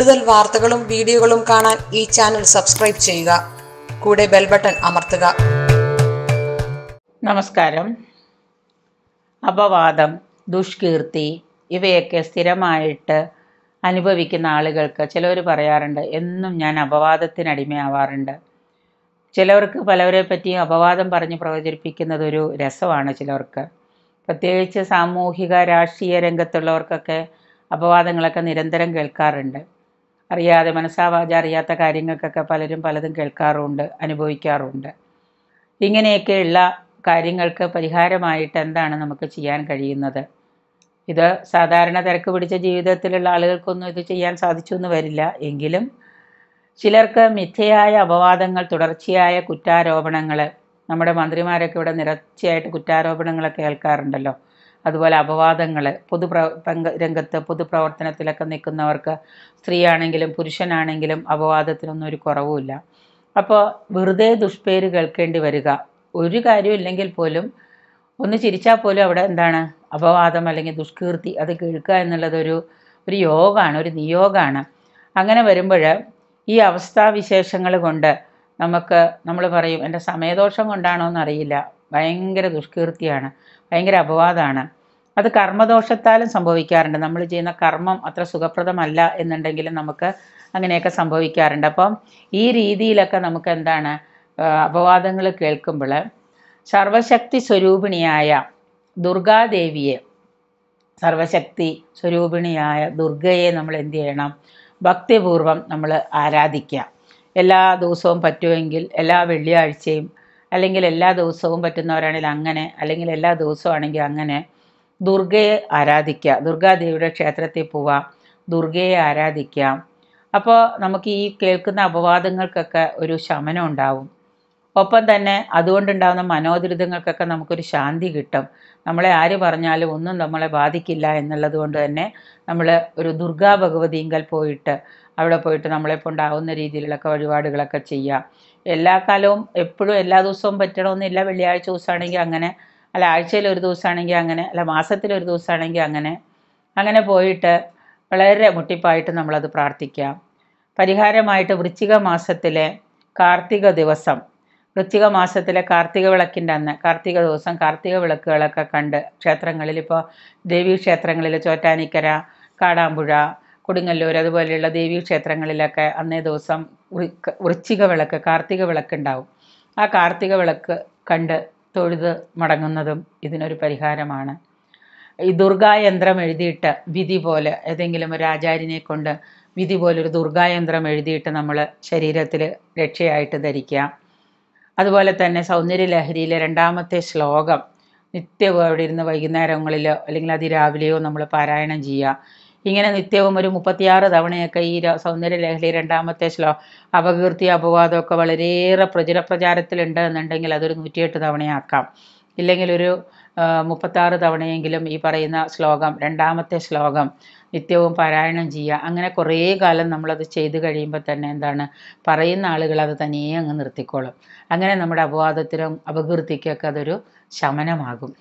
കൂടുതൽ വാർത്തകളും വീഡിയോകളും കാണാൻ ഈ ചാനൽ സബ്സ്ക്രൈബ് ചെയ്യുക കൂടെ ബെൽ ബട്ടൺ അമർത്തുക നമസ്കാരം അപവാദം ദുഷ്കീർത്തി ഇവയൊക്കെ സ്ഥിരമായിട്ട് അനുഭവിക്കുന്ന ആളുകൾക്ക് ചിലവർ പറയാറുണ്ട് എന്നും ഞാൻ അപവാദത്തിനടിമയാവാറുണ്ട് ചിലവർക്ക് പലവരെ പറ്റി അപവാദം പറഞ്ഞ് പ്രചരിപ്പിക്കുന്നത് ഒരു രസമാണ് ചിലവർക്ക് പ്രത്യേകിച്ച് സാമൂഹിക രാഷ്ട്രീയ രംഗത്തുള്ളവർക്കൊക്കെ അപവാദങ്ങളൊക്കെ നിരന്തരം കേൾക്കാറുണ്ട് അറിയാതെ മനസ്സാവാതെ അറിയാത്ത കാര്യങ്ങൾക്കൊക്കെ പലരും പലതും കേൾക്കാറുമുണ്ട് അനുഭവിക്കാറുമുണ്ട് ഇങ്ങനെയൊക്കെയുള്ള കാര്യങ്ങൾക്ക് പരിഹാരമായിട്ട് എന്താണ് നമുക്ക് ചെയ്യാൻ കഴിയുന്നത് ഇത് സാധാരണ തിരക്ക് പിടിച്ച ജീവിതത്തിലുള്ള ആളുകൾക്കൊന്നും ഇത് ചെയ്യാൻ സാധിച്ചു എന്ന് വരില്ല എങ്കിലും ചിലർക്ക് മിഥ്യയായ അപവാദങ്ങൾ തുടർച്ചയായ കുറ്റാരോപണങ്ങൾ നമ്മുടെ മന്ത്രിമാരൊക്കെ ഇവിടെ നിരച്ചയായിട്ട് കുറ്റാരോപണങ്ങളൊക്കെ കേൾക്കാറുണ്ടല്ലോ അതുപോലെ അപവാദങ്ങൾ പൊതു രംഗത്ത് പൊതുപ്രവർത്തനത്തിലൊക്കെ നിൽക്കുന്നവർക്ക് സ്ത്രീയാണെങ്കിലും പുരുഷനാണെങ്കിലും അപവാദത്തിനൊന്നും ഒരു കുറവുമില്ല അപ്പോൾ വെറുതെ ദുഷ്പേര് കേൾക്കേണ്ടി വരിക ഒരു കാര്യം ഇല്ലെങ്കിൽ പോലും ഒന്ന് ചിരിച്ചാൽ പോലും അവിടെ എന്താണ് അപവാദം അല്ലെങ്കിൽ ദുഷ്കീർത്തി അത് കേൾക്കുക എന്നുള്ളതൊരു ഒരു യോഗമാണ് ഒരു നിയോഗമാണ് അങ്ങനെ വരുമ്പോൾ ഈ അവസ്ഥാവിശേഷങ്ങൾ കൊണ്ട് നമുക്ക് നമ്മൾ പറയും എൻ്റെ സമയദോഷം കൊണ്ടാണോ എന്നറിയില്ല ഭയങ്കര ദുഷ്കീർത്തിയാണ് ഭയങ്കര അപവാദമാണ് അത് കർമ്മദോഷത്താലും സംഭവിക്കാറുണ്ട് നമ്മൾ ചെയ്യുന്ന കർമ്മം അത്ര സുഖപ്രദമല്ല എന്നുണ്ടെങ്കിലും നമുക്ക് അങ്ങനെയൊക്കെ സംഭവിക്കാറുണ്ട് അപ്പം ഈ രീതിയിലൊക്കെ നമുക്ക് എന്താണ് അപവാദങ്ങൾ കേൾക്കുമ്പോൾ സർവശക്തി സ്വരൂപിണിയായ ദുർഗാദേവിയെ സർവശക്തി സ്വരൂപിണിയായ ദുർഗയെ നമ്മൾ എന്ത് ചെയ്യണം ഭക്തിപൂർവം നമ്മൾ ആരാധിക്കുക എല്ലാ ദിവസവും പറ്റുമെങ്കിൽ എല്ലാ വെള്ളിയാഴ്ചയും അല്ലെങ്കിൽ എല്ലാ ദിവസവും പറ്റുന്നവരാണെങ്കിൽ അങ്ങനെ അല്ലെങ്കിൽ എല്ലാ ദിവസവും ആണെങ്കിൽ അങ്ങനെ ദുർഗയെ ആരാധിക്കുക ദുർഗാദേവിയുടെ ക്ഷേത്രത്തിൽ പോവാം ദുർഗയെ ആരാധിക്കാം അപ്പോൾ നമുക്ക് ഈ കേൾക്കുന്ന അപവാദങ്ങൾക്കൊക്കെ ഒരു ശമനം ഉണ്ടാവും ഒപ്പം തന്നെ അതുകൊണ്ടുണ്ടാകുന്ന മനോദുരിതങ്ങൾക്കൊക്കെ നമുക്കൊരു ശാന്തി കിട്ടും നമ്മളെ ആര് പറഞ്ഞാലും ഒന്നും നമ്മളെ ബാധിക്കില്ല എന്നുള്ളത് കൊണ്ട് തന്നെ നമ്മൾ ഒരു ദുർഗാ ഭഗവതിങ്കൽ പോയിട്ട് അവിടെ പോയിട്ട് നമ്മളെ കൊണ്ടാവുന്ന രീതിയിലൊക്കെ വഴിപാടുകളൊക്കെ ചെയ്യാം എല്ലാ കാലവും എപ്പോഴും എല്ലാ ദിവസവും പറ്റണമെന്നില്ല വെള്ളിയാഴ്ച ദിവസമാണെങ്കിൽ അങ്ങനെ അല്ല ആഴ്ചയിൽ ഒരു ദിവസമാണെങ്കിൽ അങ്ങനെ അല്ല മാസത്തിൽ ഒരു ദിവസമാണെങ്കിൽ അങ്ങനെ അങ്ങനെ പോയിട്ട് വളരെ മുട്ടിപ്പായിട്ട് നമ്മളത് പ്രാർത്ഥിക്കാം പരിഹാരമായിട്ട് വൃശ്ചിക മാസത്തിലെ കാർത്തിക ദിവസം വൃത്തിക മാസത്തിലെ കാർത്തിക വിളക്കിൻ്റെ അന്ന് കാർത്തിക ദിവസം കാർത്തിക വിളക്കുകളൊക്കെ കണ്ട് ക്ഷേത്രങ്ങളിൽ ഇപ്പോൾ ക്ഷേത്രങ്ങളിൽ ചോറ്റാനിക്കര കാടാമ്പുഴ കൊടുങ്ങല്ലൂർ അതുപോലെയുള്ള ക്ഷേത്രങ്ങളിലൊക്കെ അന്നേ ദിവസം വൃശ്ചിക വിളക്ക് കാർത്തിക വിളക്കുണ്ടാവും ആ കാർത്തിക വിളക്ക് കണ്ട് തൊഴുത് മടങ്ങുന്നതും ഇതിനൊരു പരിഹാരമാണ് ഈ ദുർഗായന്ത്രം എഴുതിയിട്ട് വിധി പോലെ ഏതെങ്കിലും ഒരു ആചാര്യനെ കൊണ്ട് വിധി പോലൊരു ദുർഗായന്ത്രം എഴുതിയിട്ട് നമ്മൾ ശരീരത്തിൽ രക്ഷയായിട്ട് ധരിക്കുക അതുപോലെ തന്നെ സൗന്ദര്യലഹരിയിലെ രണ്ടാമത്തെ ശ്ലോകം നിത്യവും അവിടെ ഇരുന്ന് വൈകുന്നേരങ്ങളിൽ അല്ലെങ്കിൽ അതിരാവിലെയോ നമ്മൾ പാരായണം ചെയ്യുക ഇങ്ങനെ നിത്യവും ഒരു മുപ്പത്തിയാറ് തവണയൊക്കെ ഈ സൗന്ദര്യലഹരി രണ്ടാമത്തെ ശ്ലോ അപകീർത്തി അപവാദമൊക്കെ വളരെയേറെ പ്രചുര പ്രചാരത്തിലുണ്ട് എന്നുണ്ടെങ്കിൽ അതൊരു നൂറ്റിയെട്ട് തവണയാക്കാം ഇല്ലെങ്കിൽ ഒരു മുപ്പത്താറ് തവണയെങ്കിലും ഈ പറയുന്ന ശ്ലോകം രണ്ടാമത്തെ ശ്ലോകം നിത്യവും പാരായണം ചെയ്യുക അങ്ങനെ കുറേ കാലം നമ്മളത് ചെയ്തു കഴിയുമ്പോൾ തന്നെ എന്താണ് പറയുന്ന ആളുകൾ അത് തനിയെ അങ്ങ് നിർത്തിക്കോളും അങ്ങനെ നമ്മുടെ അപവാദത്തിനും അപകീർത്തിക്കൊക്കെ അതൊരു ശമനമാകും